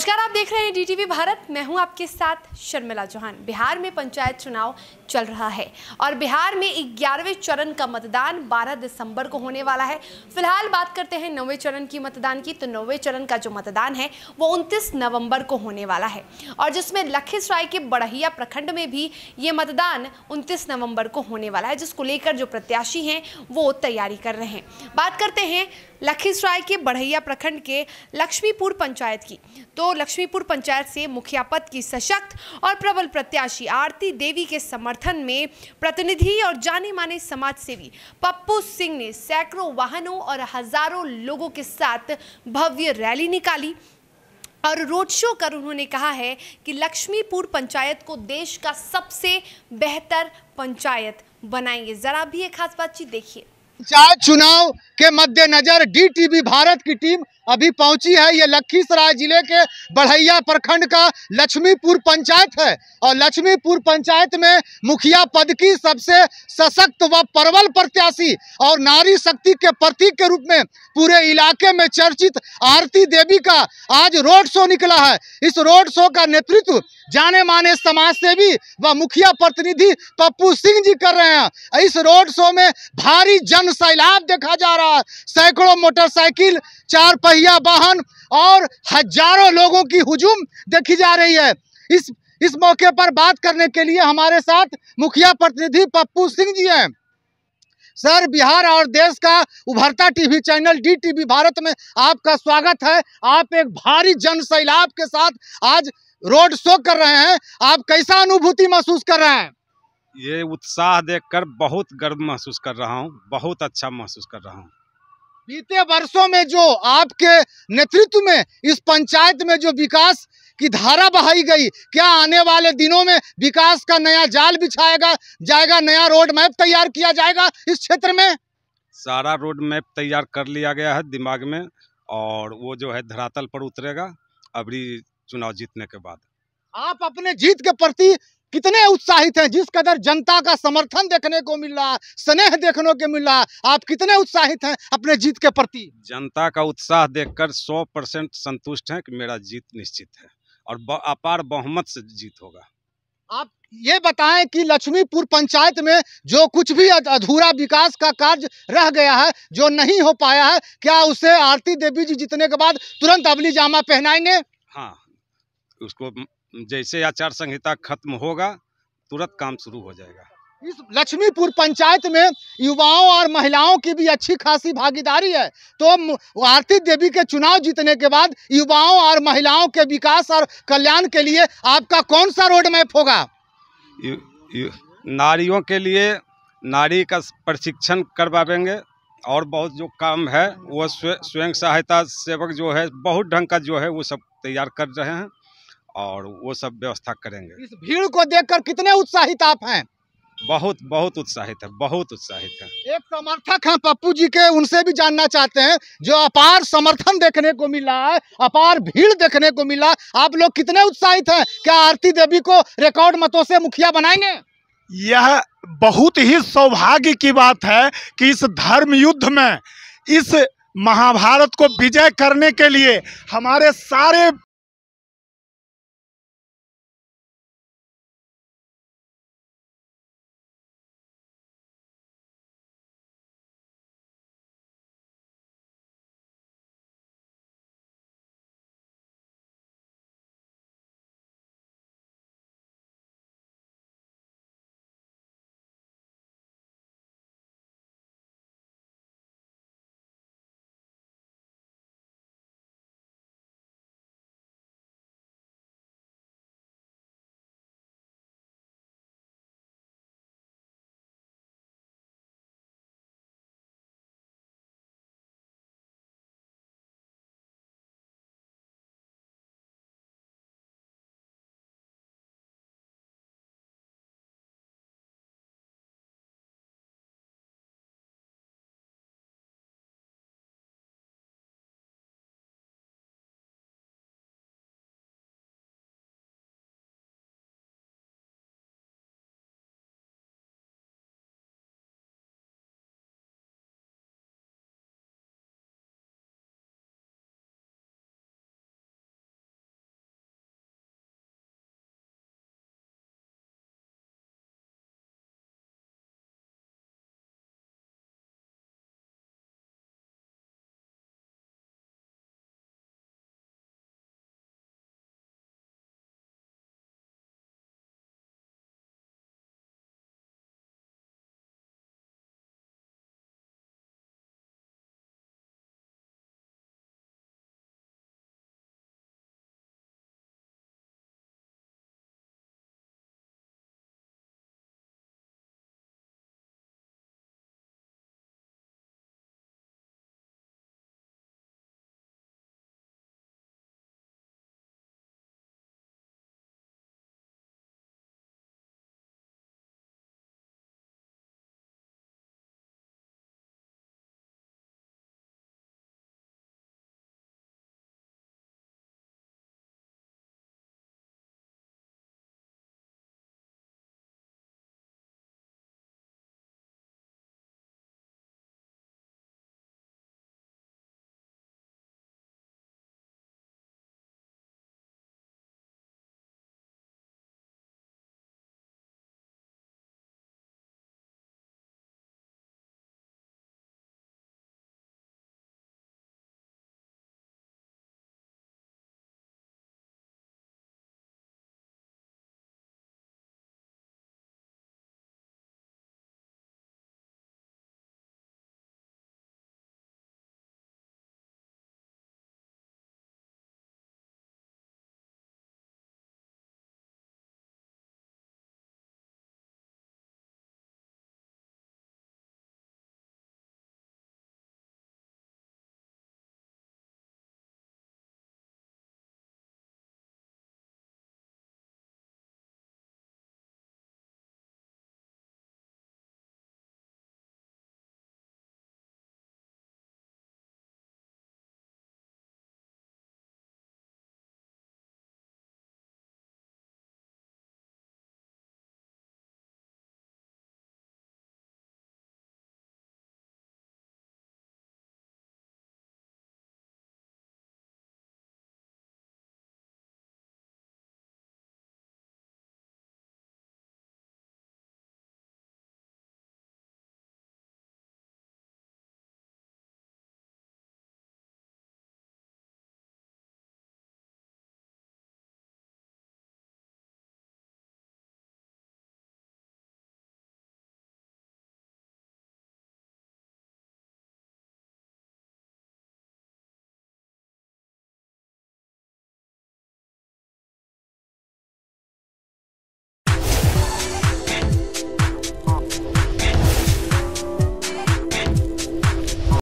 नमस्कार आप देख रहे हैं डीटीवी भारत मैं हूं आपके साथ शर्मिला चौहान बिहार में पंचायत चुनाव चल रहा है और बिहार में ग्यारहवें चरण का मतदान 12 दिसंबर को होने वाला है फिलहाल बात करते हैं नौवें चरण की मतदान की तो नौवें चरण का जो मतदान है वो 29 नवंबर को होने वाला है और जिसमें लखीसराय के बड़हिया प्रखंड में भी ये मतदान उनतीस नवम्बर को होने वाला है जिसको लेकर जो प्रत्याशी हैं वो तैयारी कर रहे हैं बात करते हैं लखीसराय के बढ़ैया प्रखंड के लक्ष्मीपुर पंचायत की तो लक्ष्मीपुर पंचायत से मुखिया पद की सशक्त और प्रबल प्रत्याशी आरती देवी के समर्थन में प्रतिनिधि और जाने माने समाज सेवी पप्पू सिंह ने सैकड़ों वाहनों और हजारों लोगों के साथ भव्य रैली निकाली और रोड शो कर उन्होंने कहा है कि लक्ष्मीपुर पंचायत को देश का सबसे बेहतर पंचायत बनाएंगे जरा भी एक खास बातचीत देखिए पंचायत चुनाव के मद्देनजर डीटीवी भारत की टीम अभी पहुंची है ये लखीसराय जिले के बढ़ैया प्रखंड का लक्ष्मीपुर पंचायत है और लक्ष्मीपुर पंचायत में मुखिया पद की सबसे सशक्त व प्रबल प्रत्याशी और नारी शक्ति के प्रतीक के रूप में पूरे इलाके में चर्चित आरती देवी का आज रोड शो निकला है इस रोड शो का नेतृत्व जाने माने समाज सेवी व मुखिया प्रतिनिधि पप्पू सिंह जी कर रहे हैं इस रोड शो में भारी जन सैलाब देखा जा रहा है सैकड़ों मोटरसाइकिल चार पहिया पहिया वाहन और हजारों लोगों की हुजूम देखी जा रही है इस इस मौके पर बात करने के लिए हमारे साथ मुखिया प्रतिनिधि पप्पू सिंह जी हैं सर बिहार और देश का उभरता TV channel D TV Bharat में आपका स्वागत है आप एक भारी जन सैलाब के साथ आज रोड शो कर रहे हैं आप कैसा अनुभूति महसूस कर रहे हैं ये उत्साह देखकर बहुत गर्व महसूस कर रहा हूँ बहुत अच्छा महसूस कर रहा हूँ बीते वर्षों में जो आपके नेतृत्व में इस पंचायत में जो विकास की धारा बहाई गई क्या आने वाले दिनों में विकास का नया जाल बिछाएगा जाएगा नया रोड मैप तैयार किया जाएगा इस क्षेत्र में सारा रोड मैप तैयार कर लिया गया है दिमाग में और वो जो है धरातल पर उतरेगा अभी चुनाव जीतने के बाद आप अपने जीत के प्रति कितने उत्साहित हैं जिस कदर जनता का समर्थन देखने को मिल रहा स्नेह देखने को मिल रहा आप कितने उत्साहित हैं अपने जीत के प्रति जनता का उत्साह देखकर 100 परसेंट संतुष्ट हैं कि मेरा जीत निश्चित है और अपार बहुमत से जीत होगा आप ये बताएं कि लक्ष्मीपुर पंचायत में जो कुछ भी अधूरा विकास का कार्य रह गया है जो नहीं हो पाया है क्या उसे आरती देवी जी जीतने के बाद तुरंत अबली जामा पहनाएंगे हाँ उसको जैसे आचार संहिता खत्म होगा तुरंत काम शुरू हो जाएगा इस लक्ष्मीपुर पंचायत में युवाओं और महिलाओं की भी अच्छी खासी भागीदारी है तो आरती देवी के चुनाव जीतने के बाद युवाओं और महिलाओं के विकास और कल्याण के लिए आपका कौन सा रोड मैप होगा नारियों के लिए नारी का प्रशिक्षण करवाएंगे और बहुत जो काम है वो स्वयं सहायता सेवक जो है बहुत ढंग का जो है वो सब तैयार कर रहे हैं और वो सब व्यवस्था करेंगे इस भीड़ को देखकर कितने उत्साहित आप हैं बहुत बहुत उत्साहित है बहुत उत्साहित है एक समर्थक हैं पप्पू जी के उनसे भी जानना चाहते हैं जो अपार समर्थन देखने को मिला है अपार भीड़ देखने को मिला आप लोग कितने उत्साहित हैं क्या आरती देवी को रिकॉर्ड मतों से मुखिया बनाएंगे यह बहुत ही सौभाग्य की बात है कि इस धर्म युद्ध में इस महाभारत को विजय करने के लिए हमारे सारे